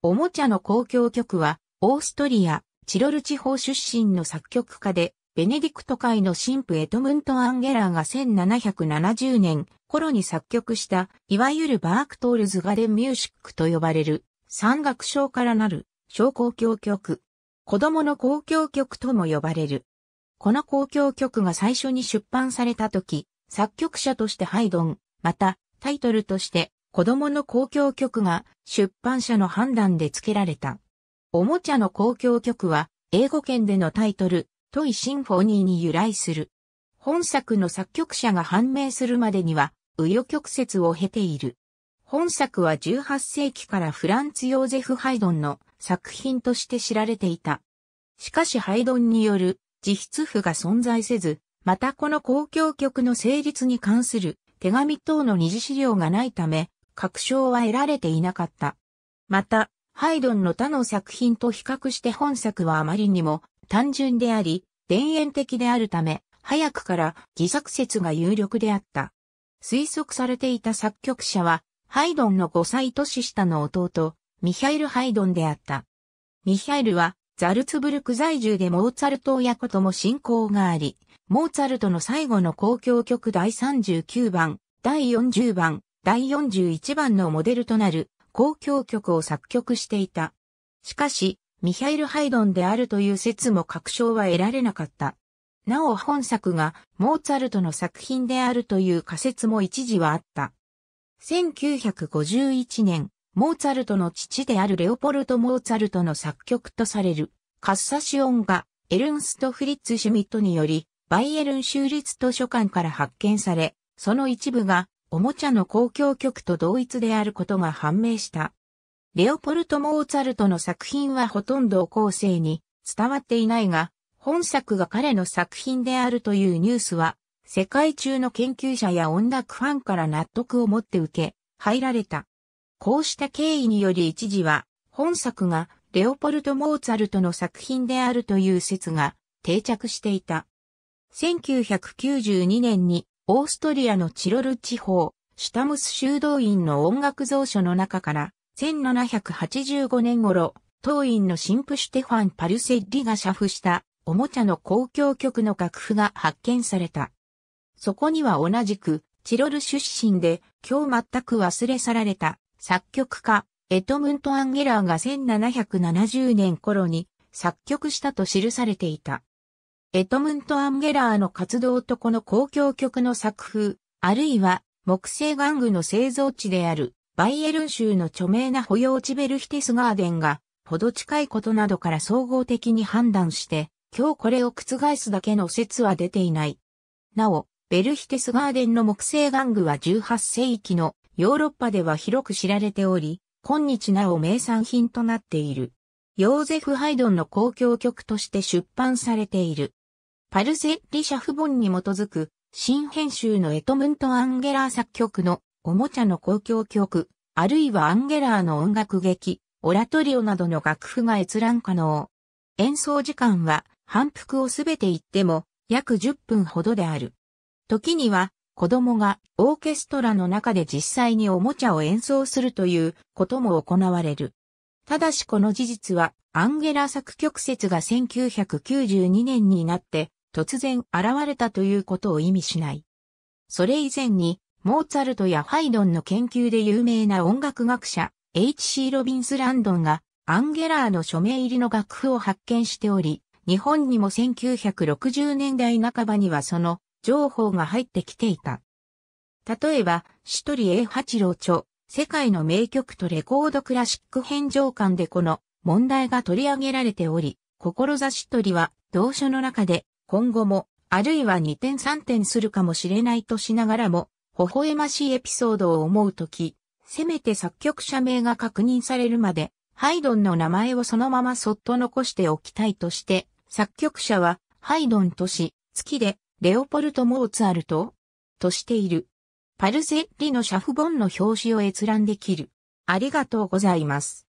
おもちゃの交響曲は、オーストリア、チロル地方出身の作曲家で、ベネディクト会の神父エトムント・アンゲラーが1770年頃に作曲した、いわゆるバークトールズガデンミュージックと呼ばれる、山岳賞からなる、小交響曲。子供の交響曲とも呼ばれる。この交響曲が最初に出版された時、作曲者としてハイドン、またタイトルとして子供の公共曲が出版社の判断で付けられた。おもちゃの公共曲は英語圏でのタイトル、トイシンフォニーに由来する。本作の作曲者が判明するまでには、紆余曲折を経ている。本作は18世紀からフランツ・ヨーゼフ・ハイドンの作品として知られていた。しかしハイドンによる自筆譜が存在せず、またこの公共曲の成立に関する手紙等の二次資料がないため、確証は得られていなかった。また、ハイドンの他の作品と比較して本作はあまりにも単純であり、田園的であるため、早くから自作説が有力であった。推測されていた作曲者は、ハイドンの5歳年下の弟、ミヒャイル・ハイドンであった。ミヒャイルは、ザルツブルク在住でモーツァルト親子とも親交があり、モーツァルトの最後の公共曲第39番、第40番、第41番のモデルとなる公共曲を作曲していた。しかし、ミハイル・ハイドンであるという説も確証は得られなかった。なお本作がモーツァルトの作品であるという仮説も一時はあった。1951年、モーツァルトの父であるレオポルト・モーツァルトの作曲とされるカッサシオンがエルンスト・フリッツ・シュミットによりバイエルン州立図書館から発見され、その一部がおもちゃの交響曲と同一であることが判明した。レオポルト・モーツァルトの作品はほとんど後世に伝わっていないが、本作が彼の作品であるというニュースは、世界中の研究者や音楽ファンから納得を持って受け、入られた。こうした経緯により一時は、本作がレオポルト・モーツァルトの作品であるという説が定着していた。1992年にオーストリアのチロル地方、シュタムス修道院の音楽蔵書の中から、1785年頃、当院の神父シュテファン・パルセッリが写付したおもちゃの公共曲の楽譜が発見された。そこには同じく、チロル出身で、今日全く忘れ去られた作曲家、エトムント・アンゲラーが1770年頃に作曲したと記されていた。エトムント・アンゲラーの活動とこの公共曲の作風、あるいは木製玩具の製造地であるバイエルン州の著名な保養地ベルヒテスガーデンがほど近いことなどから総合的に判断して、今日これを覆すだけの説は出ていない。なお、ベルヒテスガーデンの木製玩具は18世紀のヨーロッパでは広く知られており、今日なお名産品となっている。ヨーゼフ・ハイドンの公共曲として出版されている。パルセッリ社ボ本に基づく、新編集のエトムント・アンゲラー作曲の、おもちゃの公共曲、あるいはアンゲラーの音楽劇、オラトリオなどの楽譜が閲覧可能。演奏時間は、反復をすべて言っても、約10分ほどである。時には、子供がオーケストラの中で実際におもちゃを演奏するということも行われる。ただしこの事実は、アンゲラー作曲説が1992年になって突然現れたということを意味しない。それ以前に、モーツァルトやハイドンの研究で有名な音楽学者、H.C. ロビンス・ランドンが、アンゲラーの署名入りの楽譜を発見しており、日本にも1960年代半ばにはその情報が入ってきていた。例えば、シトリ A 八郎著、世界の名曲とレコードクラシック編上巻でこの問題が取り上げられており、志しとりは同書の中で今後も、あるいは二点三点するかもしれないとしながらも、微笑ましいエピソードを思うとき、せめて作曲者名が確認されるまで、ハイドンの名前をそのままそっと残しておきたいとして、作曲者は、ハイドンとし、月で、レオポルト・モーツァルトとしている。パルセッリのシャフボンの表紙を閲覧できる。ありがとうございます。